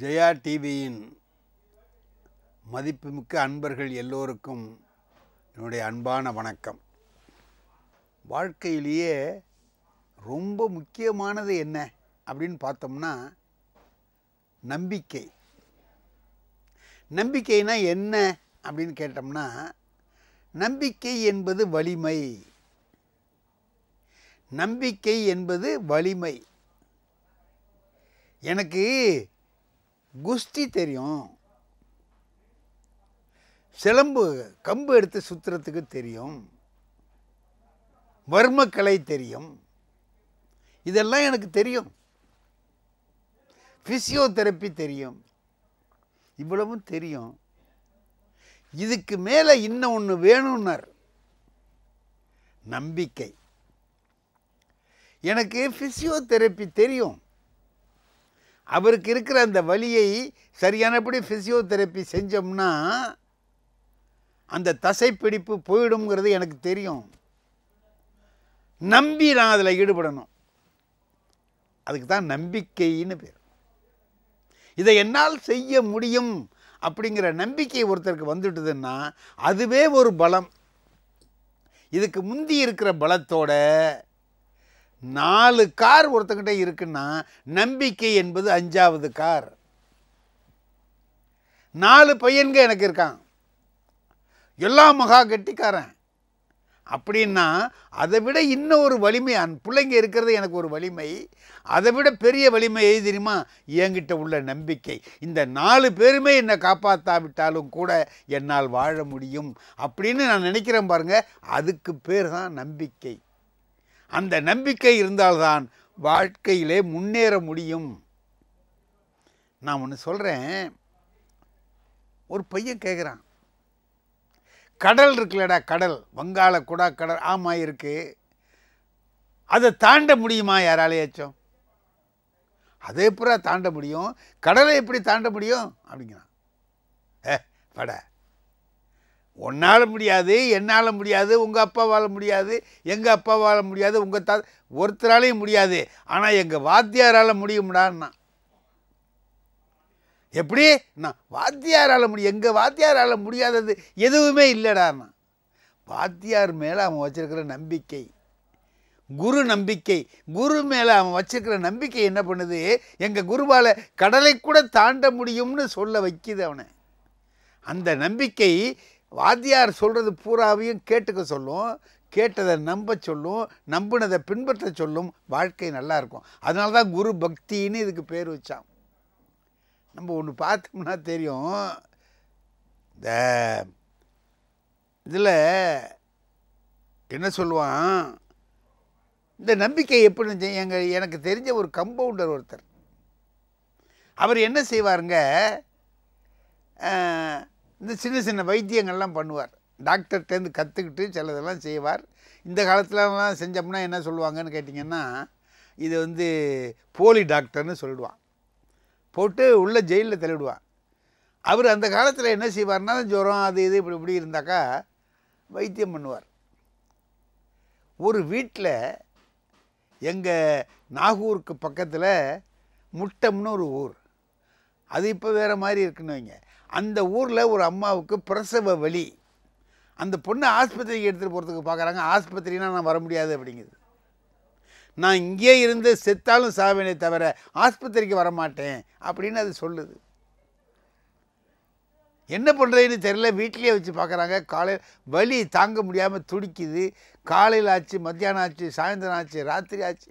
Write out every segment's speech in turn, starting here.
ஜெயா டிவியின் மதிப்புமிக்க அன்பர்கள் எல்லோருக்கும் என்னுடைய அன்பான வணக்கம் வாழ்க்கையிலேயே ரொம்ப முக்கியமானது என்ன அப்படின்னு பார்த்தோம்னா நம்பிக்கை நம்பிக்கைனா என்ன அப்படின்னு கேட்டோம்னா நம்பிக்கை என்பது வலிமை நம்பிக்கை என்பது வலிமை எனக்கு குஸ்தி தெரியும் சிலம்பு கம்பு எடுத்து சுற்றுறதுக்கு தெரியும் வர்மக்கலை தெரியும் இதெல்லாம் எனக்கு தெரியும் ஃபிசியோதெரப்பி தெரியும் இவ்வளவும் தெரியும் இதுக்கு மேலே இன்னும் ஒன்று வேணும்னார் நம்பிக்கை எனக்கு ஃபிசியோதெரப்பி தெரியும் அவருக்கு இருக்கிற அந்த வலியை சரியானபடி ஃபிசியோதெரப்பி செஞ்சோம்னா அந்த தசைப்பிடிப்பு போயிடுங்கிறது எனக்கு தெரியும் நம்பி நான் அதில் ஈடுபடணும் அதுக்கு தான் நம்பிக்கைன்னு பேர் இதை என்னால் செய்ய முடியும் அப்படிங்கிற நம்பிக்கை ஒருத்தருக்கு வந்துட்டுதுன்னா அதுவே ஒரு பலம் இதுக்கு முந்தி இருக்கிற பலத்தோட நாலு கார் ஒருத்தங்கிட்ட இருக்குன்னா நம்பிக்கை என்பது அஞ்சாவது கார் நாலு பையன்க எனக்கு இருக்கான் எல்லா மகா கெட்டிக்காரன் அப்படின்னா அதை விட இன்னும் ஒரு வலிமை அந் பிள்ளைங்க இருக்கிறது எனக்கு ஒரு வலிமை அதை விட பெரிய வலிமை தெரியுமா என்கிட்ட உள்ள நம்பிக்கை இந்த நாலு பேருமே என்னை காப்பாற்றாவிட்டாலும் கூட என்னால் வாழ முடியும் அப்படின்னு நான் நினைக்கிறேன் பாருங்கள் அதுக்கு பேர் தான் நம்பிக்கை அந்த நம்பிக்கை இருந்தால்தான் வாழ்க்கையிலே முன்னேற முடியும் நான் ஒன்று சொல்கிறேன் ஒரு பையன் கேட்குறான் கடல் இருக்குல்லடா கடல் வங்காள குடா கடல் ஆமாம் இருக்குது அதை தாண்ட முடியுமா யாராலேயாச்சும் அதை பூரா தாண்ட முடியும் கடலை எப்படி தாண்ட முடியும் அப்படிங்கிறான் ஏ பட உன்னால் முடியாது என்னால் முடியாது உங்கள் அப்பாவால் முடியாது எங்கள் அப்பாவால் முடியாது உங்கள் தா ஒருத்தராலையும் முடியாது ஆனால் எங்கள் வாத்தியாரால் முடியும்டான்னா எப்படி நான் வாத்தியாரால் முடியும் எங்கள் வாத்தியாரால் முடியாதது எதுவுமே இல்லைடாண்ணா வாத்தியார் மேலே அவன் வச்சுருக்கிற நம்பிக்கை குரு நம்பிக்கை குரு மேலே அவன் வச்சுருக்கிற நம்பிக்கை என்ன பண்ணுது எங்கள் குருவால் கடலை கூட தாண்ட முடியும்னு சொல்ல வைக்கிது அவனை அந்த நம்பிக்கை வாத்தியார் சொல்கிறது பூராவையும் கேட்டுக்க சொல்லும் கேட்டதை நம்ப சொல்லும் நம்பினதை பின்பற்ற சொல்லும் வாழ்க்கை நல்லாயிருக்கும் அதனால தான் குரு பக்தின்னு இதுக்கு பேர் வச்சான் நம்ம ஒன்று பார்த்தோம்னா தெரியும் இந்த இதில் என்ன சொல்லுவான் இந்த நம்பிக்கை எப்படி எங்கள் எனக்கு தெரிஞ்ச ஒரு கம்பவுண்டர் ஒருத்தர் அவர் என்ன செய்வாருங்க இந்த சின்ன சின்ன வைத்தியங்கள்லாம் பண்ணுவார் டாக்டர்கிட்டேருந்து கற்றுக்கிட்டு சிலதெல்லாம் செய்வார் இந்த காலத்துலலாம் செஞ்சோம்னா என்ன சொல்லுவாங்கன்னு கேட்டிங்கன்னா இது வந்து போலி டாக்டர்னு சொல்லிடுவான் போட்டு உள்ளே ஜெயிலில் தள்ளிவிடுவான் அவர் அந்த காலத்தில் என்ன செய்வார்னா ஜுரம் அது இது இப்படி இப்படி இருந்தாக்கா வைத்தியம் பண்ணுவார் ஒரு வீட்டில் எங்கள் நாகூருக்கு பக்கத்தில் முட்டம்னு ஒரு ஊர் அது இப்போ வேறு மாதிரி இருக்குன்னு வைங்க அந்த ஊரில் ஒரு அம்மாவுக்கு பிரசவ வலி அந்த பொண்ணை ஆஸ்பத்திரிக்கு எடுத்துகிட்டு போகிறதுக்கு பார்க்குறாங்க ஆஸ்பத்திரினா நான் வர முடியாது அப்படிங்குது நான் இங்கே இருந்து செத்தாலும் சாவினை தவிர ஆஸ்பத்திரிக்கு வரமாட்டேன் அப்படின்னு அது சொல்லுது என்ன பண்ணுறதுன்னு தெரியல வீட்லேயே வச்சு பார்க்குறாங்க காலையில் வலி தாங்க முடியாமல் துடிக்குது காலையில் ஆச்சு மத்தியானம் ஆச்சு சாயந்தரம் ஆச்சு ராத்திரி ஆச்சு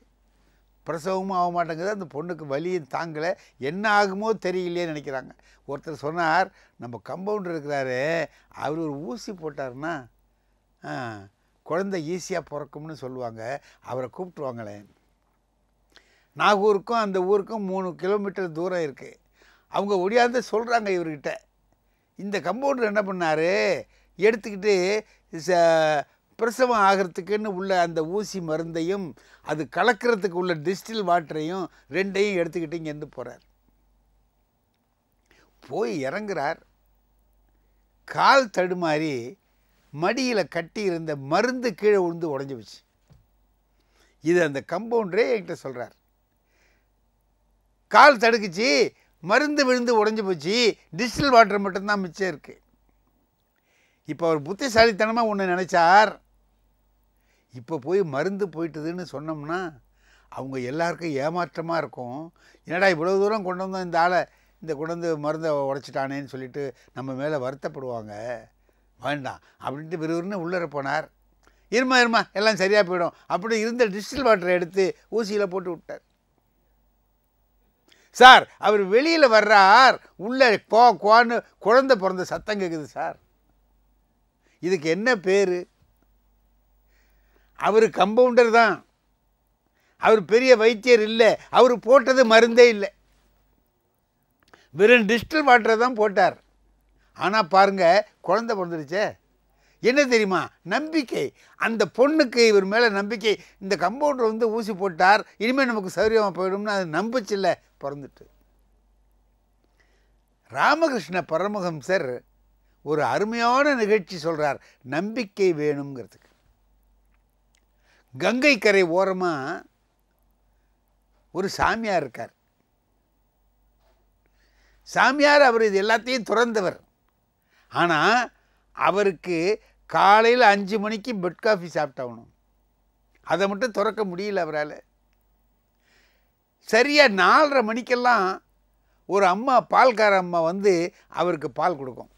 பிரசவமும் ஆக மாட்டேங்குது அந்த பொண்ணுக்கு வலியும் தாங்கலை என்ன ஆகுமோ தெரியலையே நினைக்கிறாங்க ஒருத்தர் சொன்னார் நம்ம கம்பவுண்டர் இருக்கிறாரு அவர் ஒரு ஊசி போட்டார்னா குழந்தை ஈஸியாக பிறக்கும்னு சொல்லுவாங்க அவரை கூப்பிட்டுருவாங்களே நாகூருக்கும் அந்த ஊருக்கும் மூணு கிலோமீட்டர் தூரம் இருக்குது அவங்க ஒடியாந்து சொல்கிறாங்க இவர்கிட்ட இந்த கம்பவுண்டர் என்ன பண்ணார் எடுத்துக்கிட்டு பிரசவம் ஆகிறதுக்குன்னு உள்ள அந்த ஊசி மருந்தையும் அது கலக்கிறதுக்கு உள்ள டிஸ்டில் வாட்டரையும் ரெண்டையும் எடுத்துக்கிட்டு இங்கேருந்து போகிறார் போய் இறங்குறார் கால் தடுமாறி மடியில் கட்டி இருந்த மருந்து கீழே விழுந்து உடஞ்சி போச்சு இது அந்த கம்பவுண்டரே என்கிட்ட சொல்கிறார் கால் தடுக்குச்சு மருந்து விழுந்து உடஞ்சி போச்சு டிஜிட்டல் வாட்டர் மட்டும்தான் மிச்சம் இருக்குது இப்போ அவர் புத்திசாலித்தனமாக ஒன்று நினச்சார் இப்போ போய் மருந்து போயிட்டுதுன்னு சொன்னோம்னா அவங்க எல்லாருக்கும் ஏமாற்றமாக இருக்கும் என்னடா இவ்வளோ தூரம் கொண்டு வந்தோம் இந்த ஆளை இந்த கொண்டு வந்து மருந்தை உடச்சிட்டானேன்னு சொல்லிட்டு நம்ம மேலே வருத்தப்படுவாங்க வேண்டாம் அப்படின்ட்டு விறுவிறுன்னு உள்ளர போனார் இருமா இருமா எல்லாம் சரியாக போயிடும் அப்படி இருந்த டிஸ்டில் வாட்டரை எடுத்து ஊசியில் போட்டு விட்டார் சார் அவர் வெளியில் வர்றார் உள்ளே கோ கோன்னு குழந்தை பிறந்த சத்தம் கேட்குது சார் இதுக்கு என்ன பேர் அவர் கம்பவுண்டர் தான் அவர் பெரிய வைத்தியர் இல்லை அவர் போட்டது மருந்தே இல்லை வெறும் டிஸ்டல் வாட்டரை தான் போட்டார் ஆனால் பாருங்கள் குழந்த பிறந்துருச்சே என்ன தெரியுமா நம்பிக்கை அந்த பொண்ணுக்கு இவர் மேலே நம்பிக்கை இந்த கம்பவுண்டர் வந்து ஊசி போட்டார் இனிமேல் நமக்கு சௌரியமாக போயிடும்னு அது நம்பிச்சில்ல பிறந்துட்டு ராமகிருஷ்ண பரமஹம்சர் ஒரு அருமையான நிகழ்ச்சி சொல்கிறார் நம்பிக்கை வேணுங்கிறதுக்கு கங்கை கரை ஓரமாக ஒரு சாமியார் இருக்கார் சாமியார் அவர் இது எல்லாத்தையும் துறந்தவர் ஆனால் அவருக்கு காலையில் அஞ்சு மணிக்கு பெட் காஃபி சாப்பிட்டாகணும் அதை மட்டும் துறக்க முடியல அவரால் சரியாக நாலரை மணிக்கெல்லாம் ஒரு அம்மா பால்கார அம்மா வந்து அவருக்கு பால் கொடுக்கும்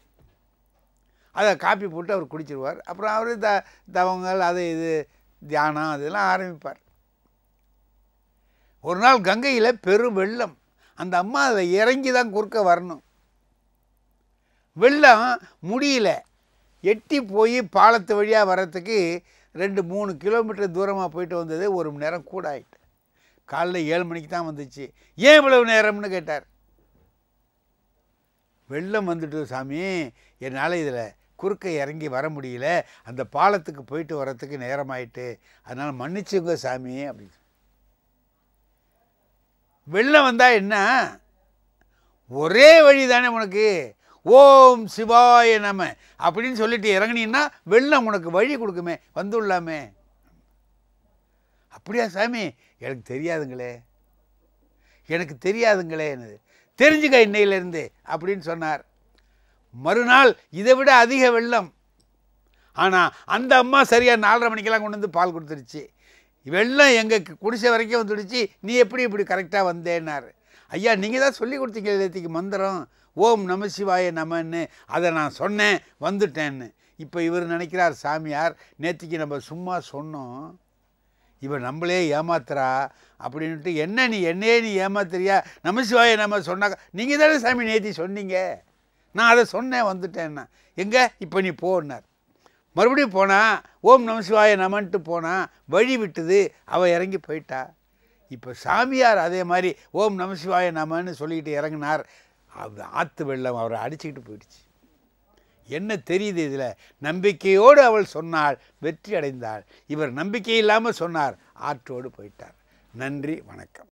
அதை காப்பி போட்டு அவர் குடிச்சிருவார் அப்புறம் அவர் த தவங்கள் அதை இது தியானம் அதெல்லாம் ஆரம்பிப்பார் ஒரு நாள் கங்கையில் பெரும் வெள்ளம் அந்த அம்மா அதில் இறங்கி தான் குறுக்க வரணும் வெள்ளம் முடியல எட்டி போய் பாலத்து வழியாக வர்றதுக்கு ரெண்டு மூணு கிலோமீட்டர் தூரமாக போயிட்டு வந்தது ஒரு மணி நேரம் கூட ஆகிட்டு காலைல ஏழு மணிக்கு தான் வந்துச்சு ஏன் இவ்வளவு நேரம்னு கேட்டார் வெள்ளம் வந்துட்டு சாமி என்னால் இதில் குறுக்க இறங்கி வர முடியல அந்த பாலத்துக்கு போயிட்டு வரத்துக்கு நேரமாயிட்டு அதனால் மன்னிச்சுங்க சாமி அப்படின்னு வெள்ளம் வந்தால் என்ன ஒரே வழி தானே உனக்கு ஓம் சிவாய நம அப்படின்னு சொல்லிட்டு இறங்கினீன்னா வெள்ளம் உனக்கு வழி கொடுக்குமே வந்துடலாமே அப்படியா சாமி எனக்கு தெரியாதுங்களே எனக்கு தெரியாதுங்களே என்னது தெரிஞ்சுக்க இன்னையிலேருந்து அப்படின்னு சொன்னார் மறுநாள் இதை விட அதிக வெள்ளம் ஆனால் அந்த அம்மா சரியாக நாலரை மணிக்கெல்லாம் கொண்டு வந்து பால் கொடுத்துருச்சு வெள்ளம் எங்கள் குடிசை வரைக்கும் வந்துடுச்சு நீ எப்படி இப்படி கரெக்டாக வந்தேன்னார் ஐயா நீங்கள் தான் சொல்லி கொடுத்தீங்க எல்லாத்துக்கு மந்திரம் ஓம் நம சிவாய நமன்னு அதை நான் சொன்னேன் வந்துட்டேன்னு இப்போ இவர் நினைக்கிறார் சாமியார் நேற்றுக்கு நம்ம சும்மா சொன்னோம் இவன் நம்மளே ஏமாத்துறா அப்படின்ட்டு என்ன நீ என்னையே நீ ஏமாத்துறியா நமசிவாய நம்ம சொன்னாக்கா நீங்கள் தானே சாமி நேற்றி சொன்னீங்க நான் அதை சொன்னேன் வந்துட்டேன்னா எங்கே இப்போ நீ போனார் மறுபடியும் போனால் ஓம் நமசிவாய நமன்ட்டு போனால் வழி விட்டுது அவள் இறங்கி போயிட்டா இப்போ சாமியார் அதே மாதிரி ஓம் நமசிவாய நமன்னு சொல்லிக்கிட்டு இறங்கினார் அது ஆற்று வெள்ளம் அவரை அடிச்சுக்கிட்டு போயிடுச்சு என்ன தெரியுது இதில் நம்பிக்கையோடு அவள் சொன்னாள் வெற்றி அடைந்தாள் இவர் நம்பிக்கை இல்லாமல் சொன்னார் ஆற்றோடு போயிட்டார் நன்றி வணக்கம்